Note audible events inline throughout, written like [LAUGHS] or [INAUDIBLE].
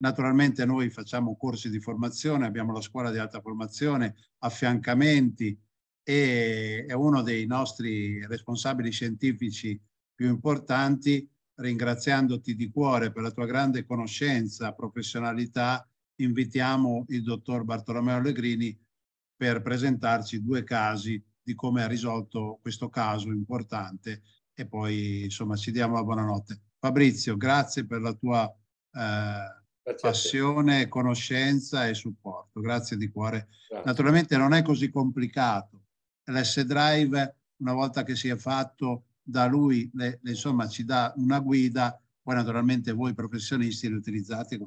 Naturalmente noi facciamo corsi di formazione, abbiamo la scuola di alta formazione, affiancamenti e è uno dei nostri responsabili scientifici più importanti, ringraziandoti di cuore per la tua grande conoscenza, professionalità, invitiamo il dottor Bartolomeo Allegrini per presentarci due casi di come ha risolto questo caso importante e poi insomma ci diamo la buonanotte. Fabrizio, grazie per la tua eh, passione, conoscenza e supporto. Grazie di cuore. Grazie. Naturalmente non è così complicato. L'S Drive, una volta che si è fatto da lui, le, le, insomma, ci dà una guida, poi naturalmente voi professionisti li utilizzate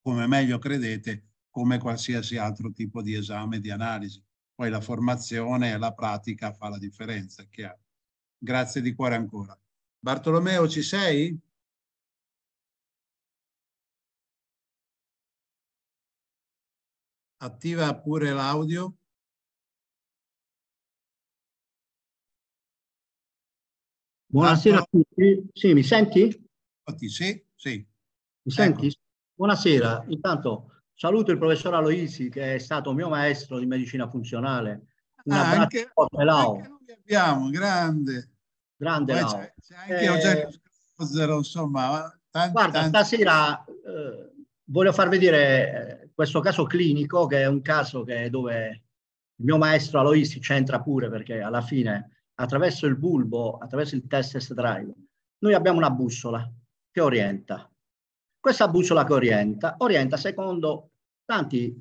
come meglio credete, come qualsiasi altro tipo di esame, di analisi. Poi la formazione e la pratica fa la differenza, è chiaro. Grazie di cuore ancora. Bartolomeo, ci sei? Attiva pure l'audio. Buonasera a tutti. Sì, mi senti? Sì, sì. Mi senti? Ecco. Buonasera. Intanto saluto il professor Aloisi che è stato mio maestro di medicina funzionale. Un ah, anche, forte, Lao. anche noi abbiamo, grande. Grande Poi Lao. C'è, anche eh, Eugenio Scozzero, insomma. Tanti, guarda, tanti... stasera eh, voglio far vedere eh, questo caso clinico, che è un caso che dove il mio maestro Aloisi c'entra pure perché alla fine attraverso il bulbo, attraverso il test drive, noi abbiamo una bussola che orienta. Questa bussola che orienta, orienta secondo tanti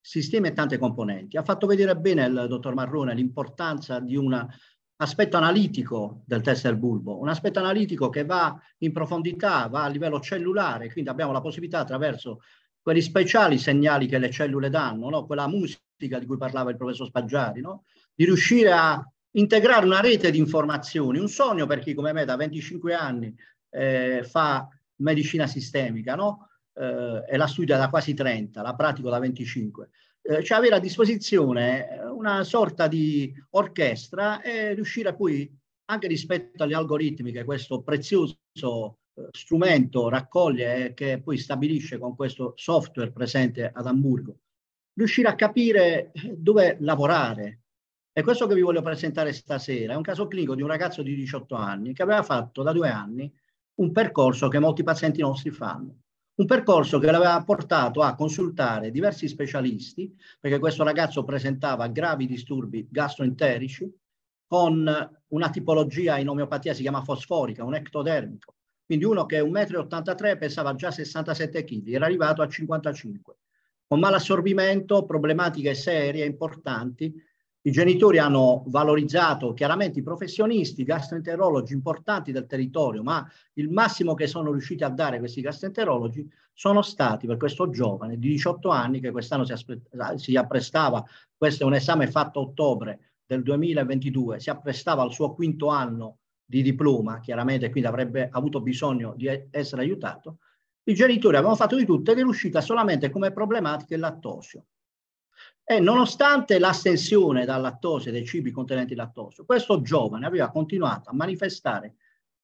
sistemi e tante componenti. Ha fatto vedere bene il dottor Marrone l'importanza di un aspetto analitico del test del bulbo, un aspetto analitico che va in profondità, va a livello cellulare, quindi abbiamo la possibilità attraverso quelli speciali segnali che le cellule danno, no? quella musica di cui parlava il professor Spaggiari, no? di riuscire a integrare una rete di informazioni, un sogno per chi come me da 25 anni eh, fa medicina sistemica no? eh, e la studia da quasi 30, la pratico da 25. Eh, cioè avere a disposizione eh, una sorta di orchestra e riuscire poi, anche rispetto agli algoritmi che questo prezioso eh, strumento raccoglie e eh, che poi stabilisce con questo software presente ad Amburgo, riuscire a capire eh, dove lavorare. E questo che vi voglio presentare stasera è un caso clinico di un ragazzo di 18 anni che aveva fatto da due anni un percorso che molti pazienti nostri fanno. Un percorso che l'aveva portato a consultare diversi specialisti, perché questo ragazzo presentava gravi disturbi gastroenterici con una tipologia in omeopatia si chiama fosforica, un ectodermico, quindi uno che è 1,83 m pesava già 67 kg, era arrivato a 55. Con malassorbimento, problematiche serie, importanti. I genitori hanno valorizzato chiaramente i professionisti, i gastroenterologi importanti del territorio, ma il massimo che sono riusciti a dare questi gastroenterologi sono stati per questo giovane di 18 anni che quest'anno si, si apprestava, questo è un esame fatto a ottobre del 2022, si apprestava al suo quinto anno di diploma, chiaramente quindi avrebbe avuto bisogno di essere aiutato, i genitori avevano fatto di tutto ed è uscita solamente come problematica il lattosio. E nonostante l'astensione dal lattosio e dai cibi contenenti lattosio, questo giovane aveva continuato a manifestare,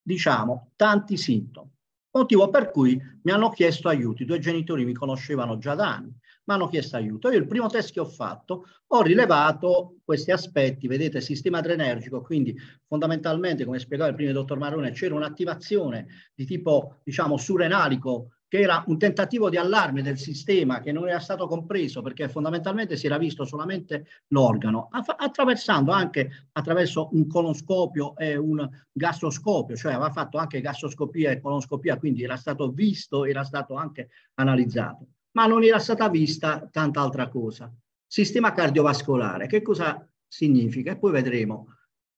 diciamo, tanti sintomi. Motivo per cui mi hanno chiesto aiuto. I due genitori mi conoscevano già da anni, mi hanno chiesto aiuto. Io il primo test che ho fatto ho rilevato questi aspetti, vedete, sistema adrenergico, quindi fondamentalmente, come spiegava il primo dottor Marone, c'era un'attivazione di tipo, diciamo, surenalico che era un tentativo di allarme del sistema che non era stato compreso perché fondamentalmente si era visto solamente l'organo, attraversando anche attraverso un colonscopio e un gastroscopio, cioè aveva fatto anche gastroscopia e colonscopia, quindi era stato visto, era stato anche analizzato, ma non era stata vista tanta altra cosa. Sistema cardiovascolare, che cosa significa? E poi vedremo.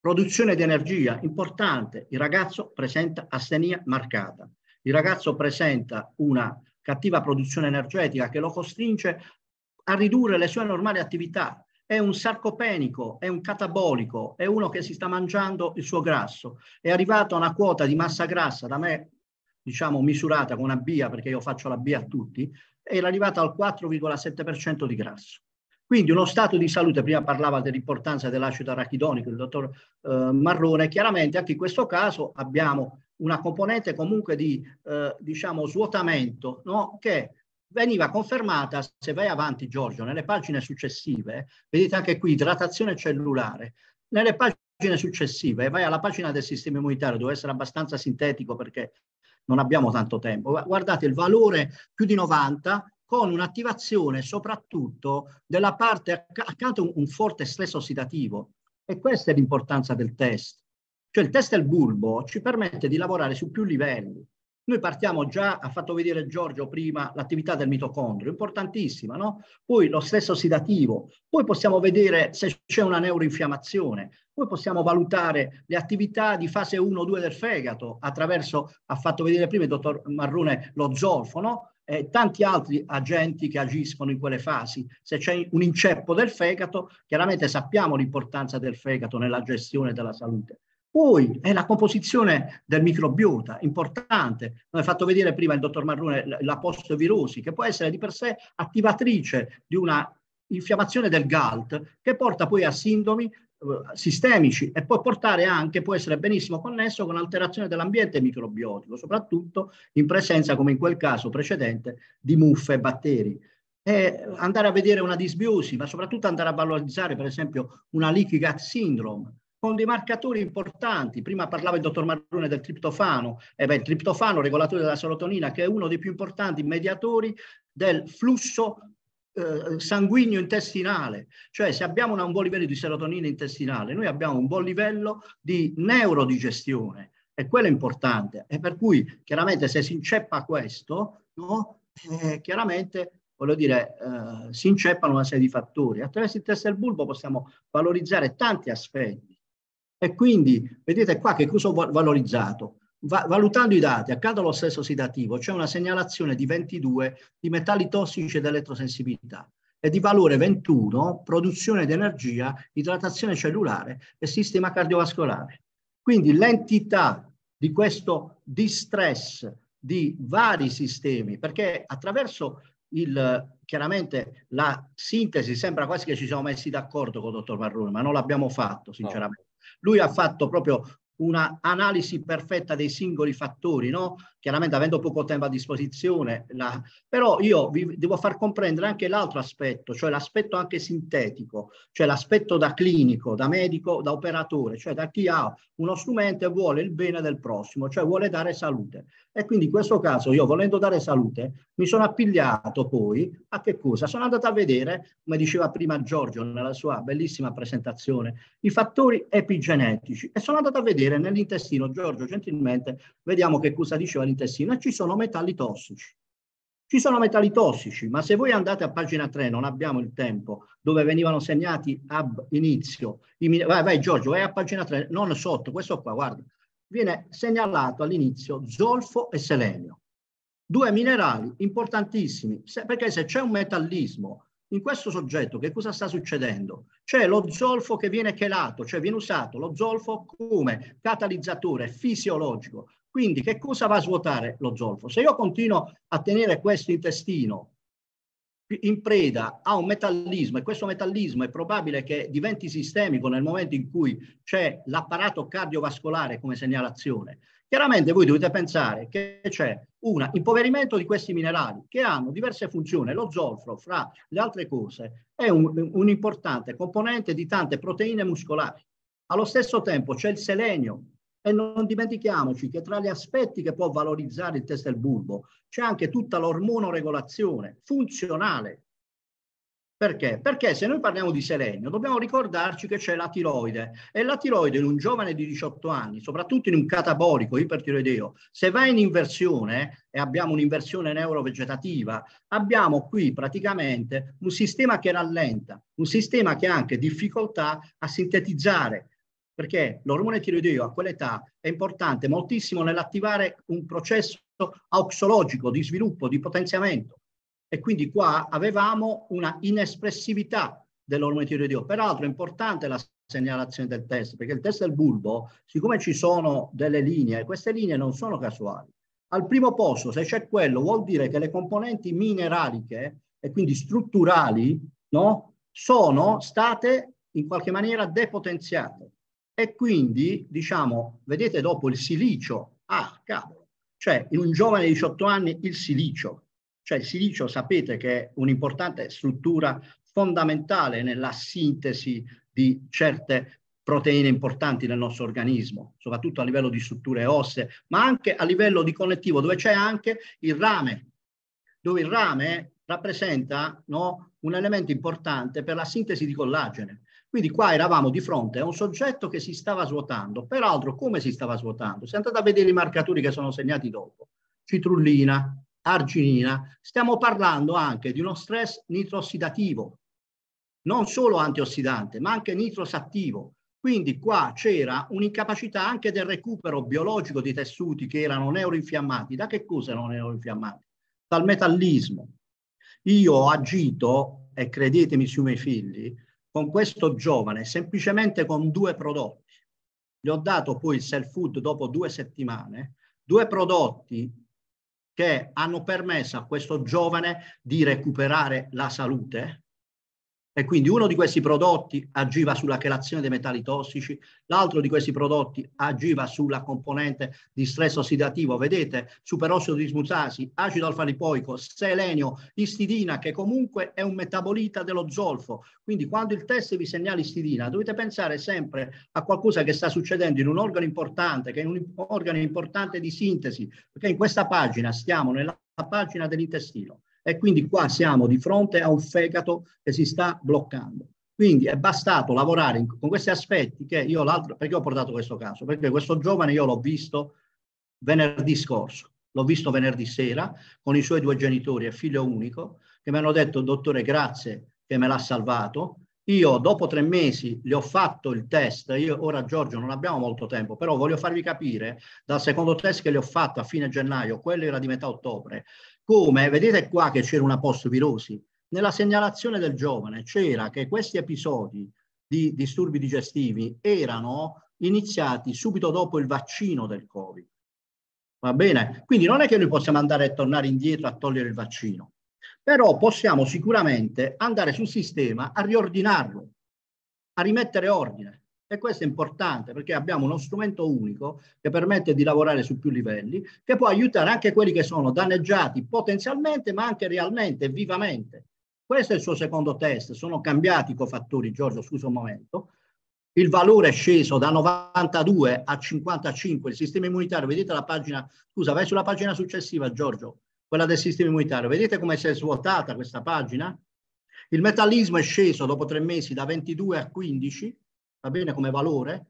Produzione di energia, importante, il ragazzo presenta astenia marcata il ragazzo presenta una cattiva produzione energetica che lo costringe a ridurre le sue normali attività. È un sarcopenico, è un catabolico, è uno che si sta mangiando il suo grasso. È arrivato a una quota di massa grassa da me, diciamo, misurata con una BIA, perché io faccio la BIA a tutti, è arrivata al 4,7% di grasso. Quindi uno stato di salute, prima parlava dell'importanza dell'acido arachidonico, il dottor eh, Marrone, chiaramente anche in questo caso abbiamo una componente comunque di eh, diciamo svuotamento no? che veniva confermata se vai avanti Giorgio nelle pagine successive vedete anche qui idratazione cellulare nelle pagine successive vai alla pagina del sistema immunitario devo essere abbastanza sintetico perché non abbiamo tanto tempo guardate il valore più di 90 con un'attivazione soprattutto della parte accanto un forte stress ossidativo e questa è l'importanza del test cioè il test del bulbo ci permette di lavorare su più livelli. Noi partiamo già, ha fatto vedere Giorgio prima l'attività del mitocondrio, importantissima, no? Poi lo stesso ossidativo, poi possiamo vedere se c'è una neuroinfiammazione, poi possiamo valutare le attività di fase 1-2 del fegato attraverso, ha fatto vedere prima il dottor Marrone, lo zolfo, no? e tanti altri agenti che agiscono in quelle fasi. Se c'è un inceppo del fegato, chiaramente sappiamo l'importanza del fegato nella gestione della salute. Poi è la composizione del microbiota, importante. Come ha fatto vedere prima il dottor Marrone la postvirosi, che può essere di per sé attivatrice di una infiammazione del GALT che porta poi a sindomi eh, sistemici e può portare anche, può essere benissimo connesso con alterazione dell'ambiente microbiotico, soprattutto in presenza, come in quel caso precedente, di muffe e batteri è andare a vedere una disbiosi, ma soprattutto andare a valorizzare per esempio una leaky gut syndrome, con dei marcatori importanti. Prima parlava il dottor Marrone del triptofano, eh beh, il triptofano, regolatore della serotonina, che è uno dei più importanti mediatori del flusso eh, sanguigno intestinale, cioè se abbiamo un buon livello di serotonina intestinale, noi abbiamo un buon livello di neurodigestione e quello è importante. E per cui chiaramente se si inceppa questo, no, eh, chiaramente voglio dire, eh, si inceppano una serie di fattori. Attraverso il test del bulbo possiamo valorizzare tanti aspetti e quindi vedete qua che cosa ho valorizzato. Va, valutando i dati, accanto allo stesso sedativo, c'è una segnalazione di 22 di metalli tossici ed elettrosensibilità e di valore 21 produzione di energia, idratazione cellulare e sistema cardiovascolare. Quindi l'entità di questo distress di vari sistemi, perché attraverso il, chiaramente la sintesi sembra quasi che ci siamo messi d'accordo con il dottor Marrone, ma non l'abbiamo fatto sinceramente. Lui ha fatto proprio una analisi perfetta dei singoli fattori, no? chiaramente avendo poco tempo a disposizione, la... però io vi devo far comprendere anche l'altro aspetto, cioè l'aspetto anche sintetico, cioè l'aspetto da clinico, da medico, da operatore, cioè da chi ha uno strumento e vuole il bene del prossimo, cioè vuole dare salute. E quindi in questo caso io volendo dare salute mi sono appigliato poi a che cosa? Sono andato a vedere, come diceva prima Giorgio nella sua bellissima presentazione, i fattori epigenetici e sono andato a vedere dire nell'intestino, Giorgio gentilmente, vediamo che cosa diceva l'intestino, ci sono metalli tossici. Ci sono metalli tossici, ma se voi andate a pagina 3, non abbiamo il tempo, dove venivano segnati ab inizio, i, vai, vai Giorgio, vai a pagina 3, non sotto, questo qua, guarda, viene segnalato all'inizio zolfo e selenio, due minerali importantissimi, perché se c'è un metallismo in questo soggetto che cosa sta succedendo? C'è lo zolfo che viene chelato, cioè viene usato lo zolfo come catalizzatore fisiologico. Quindi che cosa va a svuotare lo zolfo? Se io continuo a tenere questo intestino in preda a un metallismo e questo metallismo è probabile che diventi sistemico nel momento in cui c'è l'apparato cardiovascolare come segnalazione, chiaramente voi dovete pensare che c'è una, impoverimento di questi minerali che hanno diverse funzioni. Lo zolfo, fra le altre cose, è un, un importante componente di tante proteine muscolari. Allo stesso tempo c'è il selenio e non dimentichiamoci che tra gli aspetti che può valorizzare il test del bulbo c'è anche tutta l'ormonoregolazione funzionale perché? Perché se noi parliamo di selenio dobbiamo ricordarci che c'è la tiroide e la tiroide in un giovane di 18 anni, soprattutto in un catabolico ipertiroideo, se va in inversione e abbiamo un'inversione neurovegetativa, abbiamo qui praticamente un sistema che rallenta, un sistema che ha anche difficoltà a sintetizzare perché l'ormone tiroideo a quell'età è importante moltissimo nell'attivare un processo auxologico di sviluppo, di potenziamento. E quindi qua avevamo una inespressività dell'ormone tiroideo. Peraltro è importante la segnalazione del test, perché il test del bulbo, siccome ci sono delle linee, queste linee non sono casuali. Al primo posto, se c'è quello, vuol dire che le componenti mineraliche e quindi strutturali no, sono state in qualche maniera depotenziate. E quindi, diciamo, vedete dopo il silicio, ah, cavolo, cioè in un giovane di 18 anni il silicio, cioè il silicio sapete che è un'importante struttura fondamentale nella sintesi di certe proteine importanti nel nostro organismo, soprattutto a livello di strutture ossee, ma anche a livello di connettivo, dove c'è anche il rame, dove il rame rappresenta no, un elemento importante per la sintesi di collagene. Quindi qua eravamo di fronte a un soggetto che si stava svuotando. Peraltro, come si stava svuotando? Se andate a vedere i marcatori che sono segnati dopo, citrullina, arginina, stiamo parlando anche di uno stress nitrossidativo, non solo antiossidante, ma anche nitrosattivo. Quindi qua c'era un'incapacità anche del recupero biologico di tessuti che erano neuroinfiammati. Da che cosa erano neuroinfiammati? Dal metallismo. Io ho agito, e credetemi sui miei figli, con questo giovane semplicemente con due prodotti. Gli ho dato poi il self food dopo due settimane, due prodotti che hanno permesso a questo giovane di recuperare la salute e quindi uno di questi prodotti agiva sulla chelazione dei metalli tossici, l'altro di questi prodotti agiva sulla componente di stress ossidativo, vedete, superossido di smutasi, acido alfalipoico, selenio, istidina, che comunque è un metabolita dello zolfo. Quindi quando il test vi segnala istidina, dovete pensare sempre a qualcosa che sta succedendo in un organo importante, che è un organo importante di sintesi, perché in questa pagina stiamo nella pagina dell'intestino e quindi qua siamo di fronte a un fegato che si sta bloccando. Quindi è bastato lavorare in, con questi aspetti che io l'altro, perché ho portato questo caso? Perché questo giovane io l'ho visto venerdì scorso, l'ho visto venerdì sera con i suoi due genitori e figlio unico, che mi hanno detto dottore grazie che me l'ha salvato, io dopo tre mesi gli ho fatto il test, io ora Giorgio non abbiamo molto tempo, però voglio farvi capire dal secondo test che gli ho fatto a fine gennaio, quello era di metà ottobre, come vedete qua che c'era una post postvirosi, nella segnalazione del giovane c'era che questi episodi di disturbi digestivi erano iniziati subito dopo il vaccino del Covid. Va bene? Quindi non è che noi possiamo andare e tornare indietro a togliere il vaccino, però possiamo sicuramente andare sul sistema a riordinarlo, a rimettere ordine. E questo è importante perché abbiamo uno strumento unico che permette di lavorare su più livelli, che può aiutare anche quelli che sono danneggiati potenzialmente, ma anche realmente, vivamente. Questo è il suo secondo test. Sono cambiati i cofattori, Giorgio, scusa un momento. Il valore è sceso da 92 a 55. Il sistema immunitario, vedete la pagina, scusa, vai sulla pagina successiva, Giorgio, quella del sistema immunitario. Vedete come si è svuotata questa pagina? Il metallismo è sceso dopo tre mesi da 22 a 15 va bene, come valore.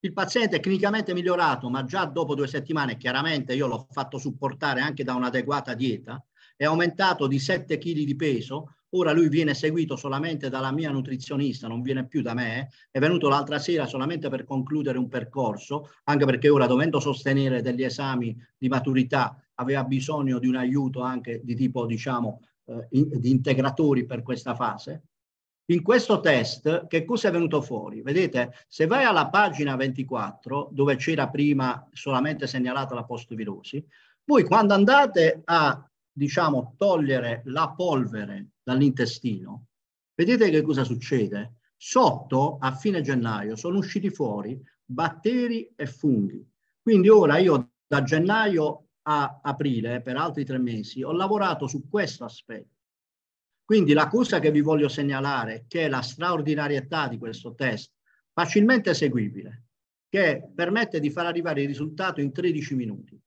Il paziente è clinicamente migliorato, ma già dopo due settimane, chiaramente io l'ho fatto supportare anche da un'adeguata dieta, è aumentato di 7 kg di peso, ora lui viene seguito solamente dalla mia nutrizionista, non viene più da me, è venuto l'altra sera solamente per concludere un percorso, anche perché ora dovendo sostenere degli esami di maturità aveva bisogno di un aiuto anche di tipo, diciamo, eh, in, di integratori per questa fase. In questo test che cosa è venuto fuori? Vedete, se vai alla pagina 24, dove c'era prima solamente segnalata la postvirosi, voi quando andate a, diciamo, togliere la polvere dall'intestino, vedete che cosa succede? Sotto, a fine gennaio, sono usciti fuori batteri e funghi. Quindi ora io da gennaio a aprile, per altri tre mesi, ho lavorato su questo aspetto quindi la cosa che vi voglio segnalare, che è la straordinarietà di questo test, facilmente eseguibile, che permette di far arrivare il risultato in 13 minuti.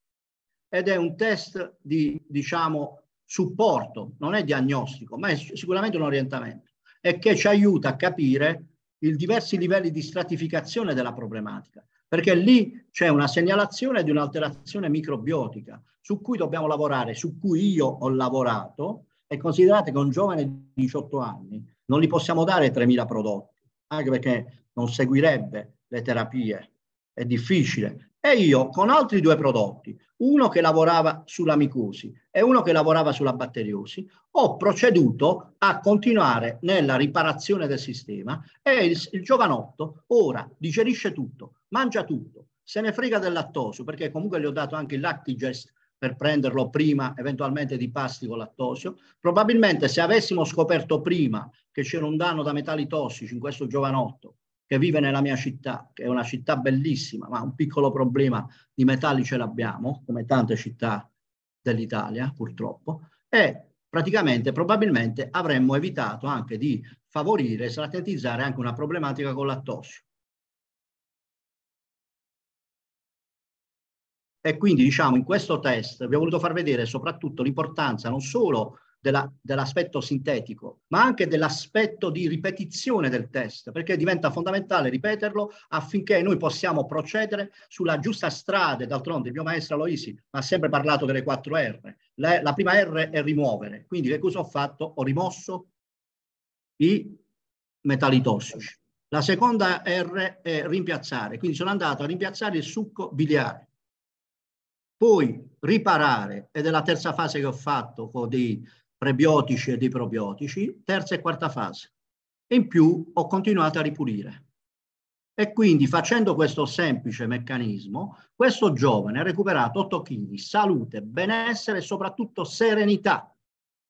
Ed è un test di, diciamo, supporto, non è diagnostico, ma è sicuramente un orientamento e che ci aiuta a capire i diversi livelli di stratificazione della problematica, perché lì c'è una segnalazione di un'alterazione microbiotica su cui dobbiamo lavorare, su cui io ho lavorato e considerate che un giovane di 18 anni non gli possiamo dare 3.000 prodotti, anche perché non seguirebbe le terapie, è difficile. E io con altri due prodotti, uno che lavorava sulla micosi e uno che lavorava sulla batteriosi, ho proceduto a continuare nella riparazione del sistema e il, il giovanotto ora digerisce tutto, mangia tutto, se ne frega del lattosio perché comunque gli ho dato anche il Lactigest per prenderlo prima eventualmente di pasti con lattosio. Probabilmente se avessimo scoperto prima che c'era un danno da metalli tossici in questo giovanotto che vive nella mia città, che è una città bellissima, ma un piccolo problema di metalli ce l'abbiamo, come tante città dell'Italia purtroppo, e praticamente probabilmente avremmo evitato anche di favorire e sratentizzare anche una problematica con lattosio. E quindi diciamo in questo test vi ho voluto far vedere soprattutto l'importanza non solo della, dell'aspetto sintetico, ma anche dell'aspetto di ripetizione del test, perché diventa fondamentale ripeterlo affinché noi possiamo procedere sulla giusta strada. D'altronde il mio maestro Aloisi ha sempre parlato delle quattro R. La, la prima R è rimuovere, quindi che cosa ho fatto? Ho rimosso i metalli tossici. La seconda R è rimpiazzare, quindi sono andato a rimpiazzare il succo biliare. Poi riparare, ed è la terza fase che ho fatto con dei prebiotici e dei probiotici, terza e quarta fase. In più ho continuato a ripulire. E quindi facendo questo semplice meccanismo, questo giovane ha recuperato 8 kg, salute, benessere e soprattutto serenità,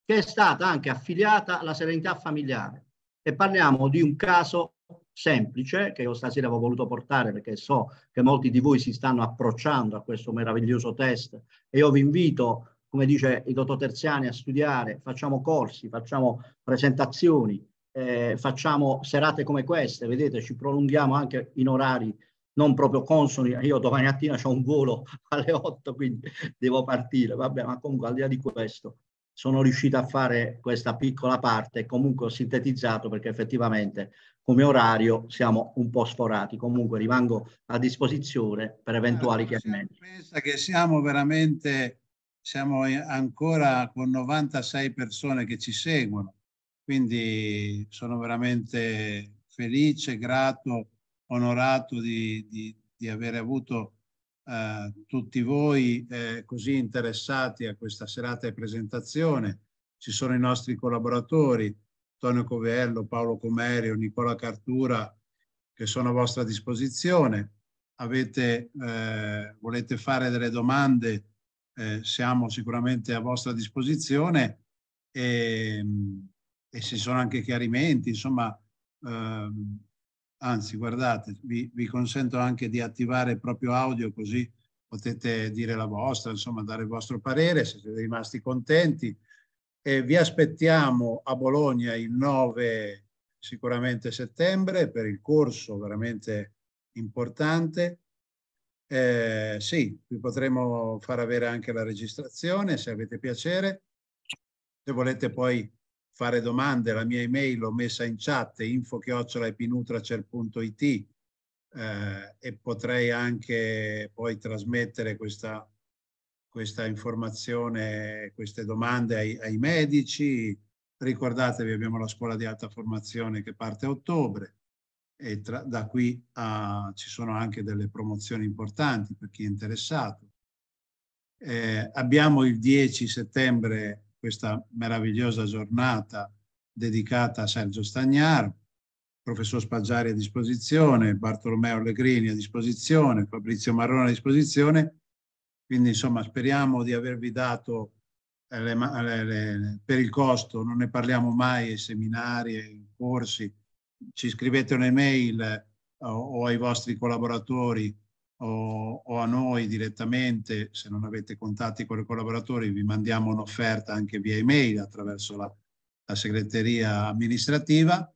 che è stata anche affiliata alla serenità familiare. E parliamo di un caso semplice che io stasera avevo voluto portare perché so che molti di voi si stanno approcciando a questo meraviglioso test e io vi invito, come dice il dottor Terziani, a studiare, facciamo corsi, facciamo presentazioni, eh, facciamo serate come queste, vedete ci prolunghiamo anche in orari non proprio consoni, io domani mattina ho un volo [LAUGHS] alle 8 quindi devo partire, vabbè ma comunque al di là di questo sono riuscito a fare questa piccola parte, comunque ho sintetizzato perché effettivamente come orario siamo un po' sforati. Comunque rimango a disposizione per certo, eventuali allora, chiarimenti. Pensa che siamo veramente, siamo ancora con 96 persone che ci seguono, quindi sono veramente felice, grato, onorato di, di, di aver avuto eh, tutti voi eh, così interessati a questa serata di presentazione. Ci sono i nostri collaboratori, Antonio Coverlo, Paolo Comerio, Nicola Cartura, che sono a vostra disposizione. Avete, eh, volete fare delle domande, eh, siamo sicuramente a vostra disposizione e, ehm, e ci sono anche chiarimenti, insomma, ehm, anzi guardate, vi, vi, consento anche di attivare il proprio audio così potete dire la vostra, insomma dare il vostro parere, se siete rimasti contenti, e vi aspettiamo a Bologna il 9 sicuramente settembre per il corso veramente importante. Eh, sì, vi potremo far avere anche la registrazione se avete piacere. Se volete poi fare domande, la mia email l'ho messa in chat, info-epinutracel.it eh, e potrei anche poi trasmettere questa questa informazione, queste domande ai, ai medici. Ricordatevi, abbiamo la scuola di alta formazione che parte a ottobre e tra, da qui a, ci sono anche delle promozioni importanti per chi è interessato. Eh, abbiamo il 10 settembre questa meravigliosa giornata dedicata a Sergio Stagnaro, professor Spaggiari a disposizione, Bartolomeo Allegrini a disposizione, Fabrizio Marrone a disposizione quindi insomma speriamo di avervi dato eh, le, le, le, per il costo, non ne parliamo mai ai seminari, ai corsi, ci scrivete un'email eh, o, ai vostri collaboratori o, o, a noi direttamente, se non avete contatti con i collaboratori vi mandiamo un'offerta anche via email attraverso la, la segreteria amministrativa.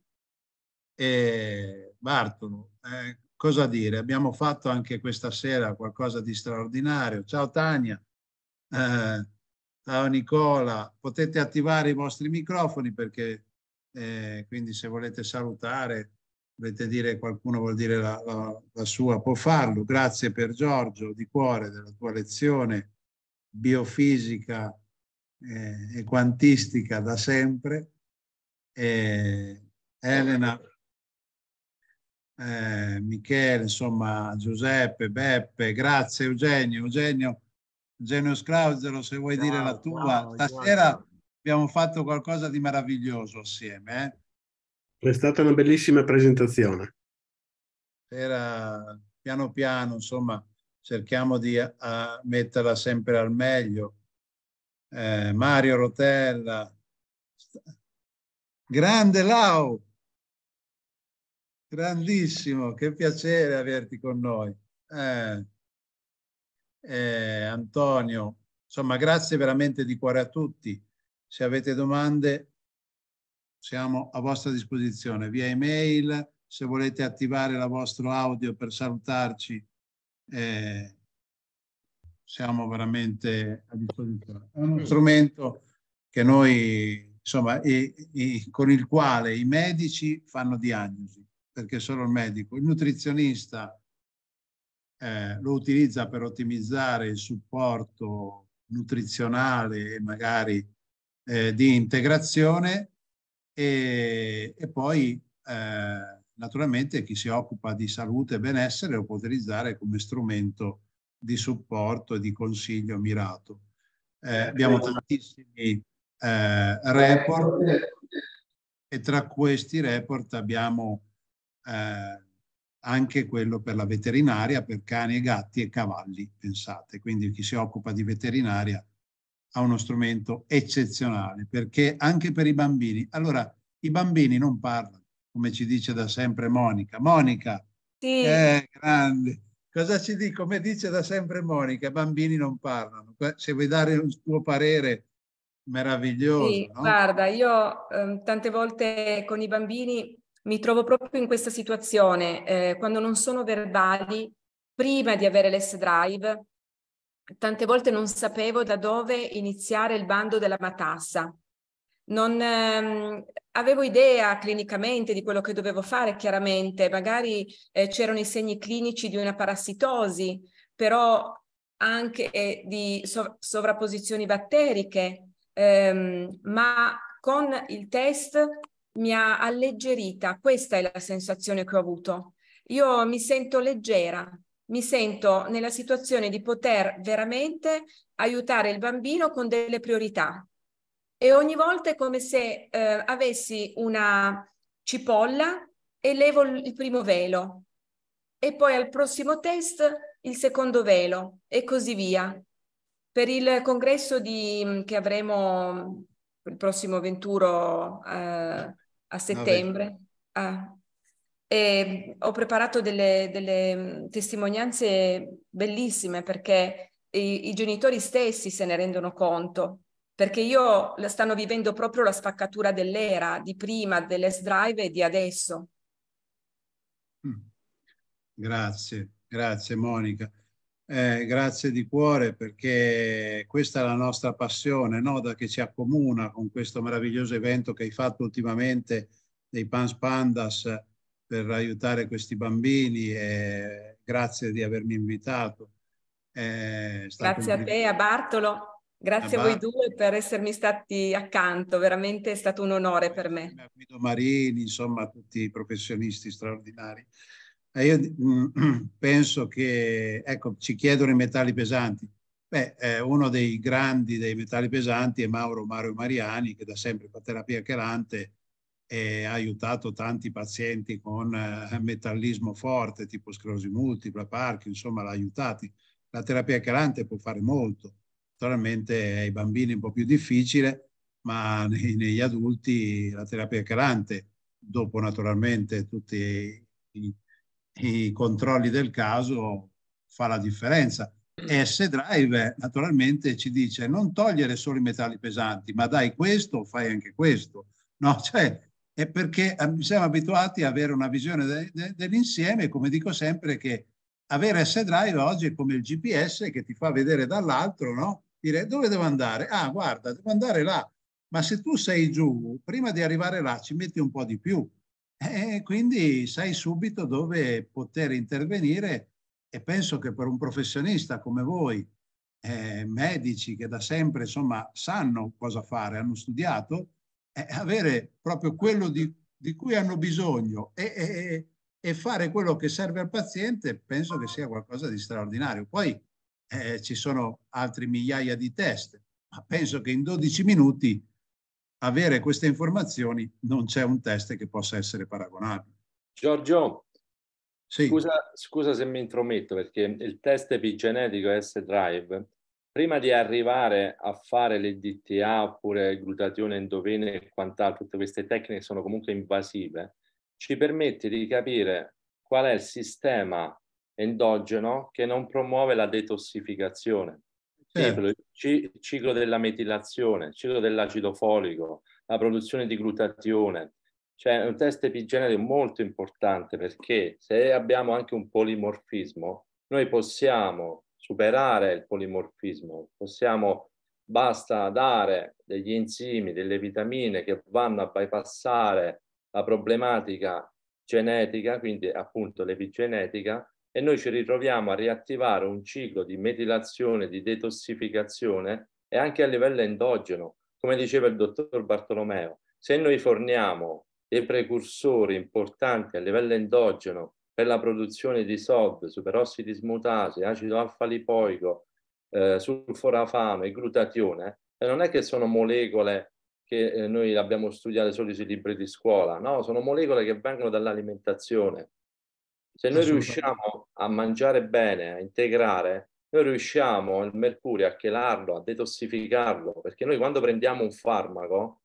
E Bartolo, eh, cosa dire? Abbiamo fatto anche questa sera qualcosa di straordinario. Ciao Tania, eh, ciao Nicola, potete attivare i vostri microfoni perché eh, quindi se volete salutare, volete dire qualcuno vuol dire la, la, la sua, può farlo. Grazie per Giorgio di cuore della tua lezione biofisica eh, e quantistica da sempre. Eh, Elena, eh, Michele, insomma, Giuseppe, Beppe, grazie Eugenio, Eugenio, Eugenio Scrauzero, se vuoi ciao, dire la tua. Ciao, Stasera ciao. abbiamo fatto qualcosa di meraviglioso assieme. Eh? È stata una bellissima presentazione. Era piano piano, insomma, cerchiamo di a, eh, a metterla sempre al meglio. Eh, Mario Rotella, grande Lau, Grandissimo, che piacere averti con noi. Eh, eh, Antonio, insomma, grazie veramente di cuore a tutti. Se avete domande, siamo a vostra disposizione via email. Se volete attivare la vostro audio per salutarci, eh, siamo veramente a disposizione. È uno strumento che noi, insomma, è, è, con il quale i medici fanno diagnosi perché sono il medico. Il nutrizionista eh, lo utilizza per ottimizzare il supporto nutrizionale e magari eh, di integrazione e, e poi eh, naturalmente chi si occupa di salute e benessere lo può utilizzare come strumento di supporto e di consiglio mirato. Eh, eh, abbiamo tantissimi eh, report e tra questi report abbiamo eh, anche quello per la veterinaria, per cani e gatti e cavalli, pensate. Quindi chi si occupa di veterinaria ha uno strumento eccezionale, perché anche per i bambini. Allora, i bambini non parlano, come ci dice da sempre Monica. Monica, sì. Eh, grande. Cosa ci dice? Come dice da sempre Monica, i bambini non parlano. Se vuoi dare il tuo parere meraviglioso. Sì, no? guarda, io eh, tante volte con i bambini mi trovo proprio in questa situazione, eh, quando non sono verbali, prima di avere l'S-Drive, tante volte non sapevo da dove iniziare il bando della matassa. Non ehm, avevo idea clinicamente di quello che dovevo fare, chiaramente, magari eh, c'erano i segni clinici di una parassitosi, però anche eh, di sov- sovrapposizioni batteriche, ehm, ma con il test mi ha alleggerita, questa è la sensazione che ho avuto. Io mi sento leggera, mi sento nella situazione di poter veramente aiutare il bambino con delle priorità. E ogni volta è come se eh, avessi una cipolla e levo il primo velo e poi al prossimo test il secondo velo e così via. Per il congresso di, che avremo il prossimo 21 eh, a settembre. Ah. ho preparato delle, delle, testimonianze bellissime perché i, i, genitori stessi se ne rendono conto, perché io la stanno vivendo proprio la spaccatura dell'era, di prima, dell'est drive e di adesso. Mm. Grazie, grazie Monica eh, grazie di cuore perché questa è la nostra passione, Noda, che ci accomuna con questo meraviglioso evento che hai fatto ultimamente dei Pans Pandas per aiutare questi bambini e grazie di avermi invitato. Eh, grazie a te, a Bartolo, grazie a, a voi due per essermi stati accanto, veramente è stato un onore per me. A Guido Marini, insomma tutti i professionisti straordinari io mm, [CLEARS THROAT] penso che, ecco, ci chiedono i metalli pesanti. Beh, eh, uno dei grandi dei metalli pesanti è Mauro Mario Mariani, che da sempre fa terapia chelante e ha aiutato tanti pazienti con eh, metallismo forte, tipo sclerosi multipla, Parkinson, insomma, l'ha aiutati. La terapia chelante può fare molto. Naturalmente ai bambini è un po' più difficile, ma [LAUGHS] nei, negli adulti la terapia chelante, dopo naturalmente tutti i i controlli del caso fa la differenza. Mm. S-Drive naturalmente ci dice non togliere solo i metalli pesanti, ma dai questo, fai anche questo. No, [LAUGHS] cioè, è perché eh, siamo abituati ad avere una visione de- de- dell'insieme, come dico sempre, che avere S-Drive oggi è come il GPS che ti fa vedere dall'altro, no? Dire dove devo andare? Ah, guarda, devo andare là. Ma se tu sei giù, prima di arrivare là ci metti un po' di più e eh, quindi sai subito dove poter intervenire e penso che per un professionista come voi, eh, medici che da sempre insomma sanno cosa fare, hanno studiato, eh, avere proprio quello di, di cui hanno bisogno e, e, e, fare quello che serve al paziente penso che sia qualcosa di straordinario. Poi eh, ci sono altri migliaia di test, ma penso che in 12 minuti avere queste informazioni non c'è un test che possa essere paragonabile. Giorgio, sì. scusa, scusa, se mi intrometto perché il test epigenetico S-Drive, prima di arrivare a fare le DTA oppure glutatione endovene e quant'altro, tutte queste tecniche sono comunque invasive, ci permette di capire qual è il sistema endogeno che non promuove la detossificazione eh. Certo. il ciclo della metilazione, il ciclo dell'acido folico, la produzione di glutatione. Cioè è un test epigenetico molto importante perché se abbiamo anche un polimorfismo, noi possiamo superare il polimorfismo, possiamo, basta dare degli enzimi, delle vitamine che vanno a bypassare la problematica genetica, quindi appunto l'epigenetica, e noi ci ritroviamo a riattivare un ciclo di metilazione, di detossificazione e anche a livello endogeno, come diceva il dottor Bartolomeo. Se noi forniamo dei precursori importanti a livello endogeno per la produzione di SOD, superossidi smutasi, acido alfa-lipoico, eh, sulforafame, glutatione, e non è che sono molecole che eh, noi abbiamo studiato solo sui libri di scuola, no, sono molecole che vengono dall'alimentazione, se noi riusciamo a mangiare bene, a integrare, noi riusciamo il mercurio a chelarlo, a detossificarlo, perché noi quando prendiamo un farmaco,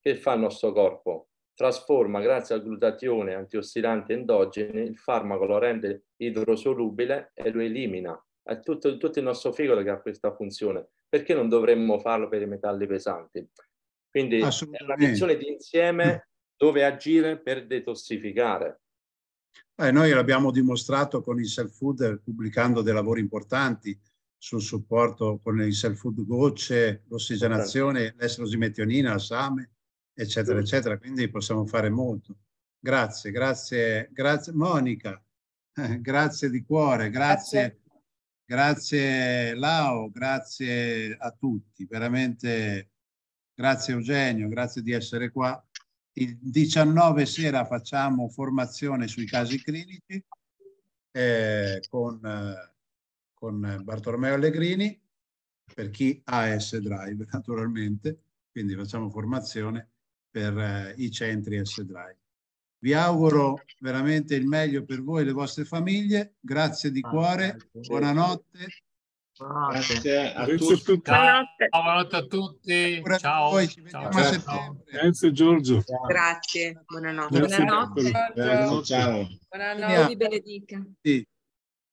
che fa il nostro corpo? Trasforma, grazie al glutatione antiossidanti endogeni, il farmaco lo rende idrosolubile e lo elimina. È tutto, tutto il nostro fegato che ha questa funzione. Perché non dovremmo farlo per i metalli pesanti? Quindi è una visione di insieme dove agire per detossificare eh, noi l'abbiamo dimostrato con il self-food pubblicando dei lavori importanti sul supporto con il self-food gocce, l'ossigenazione, certo. l'estrosimethionina, la same, eccetera, sì. eccetera. Quindi possiamo fare molto. Grazie, grazie, grazie Monica, eh, grazie di cuore, grazie, grazie, grazie Lao, grazie a tutti, veramente grazie Eugenio, grazie di essere qua il 19 sera facciamo formazione sui casi clinici eh, con, eh, con, Bartolomeo Allegrini per chi ha S-Drive naturalmente, quindi facciamo formazione per eh, i centri S-Drive. Vi auguro veramente il meglio per voi e le vostre famiglie, grazie di ah, cuore, buonanotte Ah, Grazie a, tutti. Buonanotte. buonanotte a tutti. Ciao. ciao. ciao. Grazie Giorgio. Grazie. Buonanotte. Grazie, buonanotte. Buonanotte. Ciao. Buonanotte. Benedica. Sì.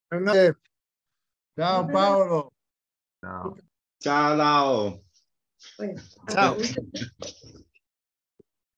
Buonanotte. Ciao Paolo. Ciao. Ciao Lao. Ciao. [LAUGHS]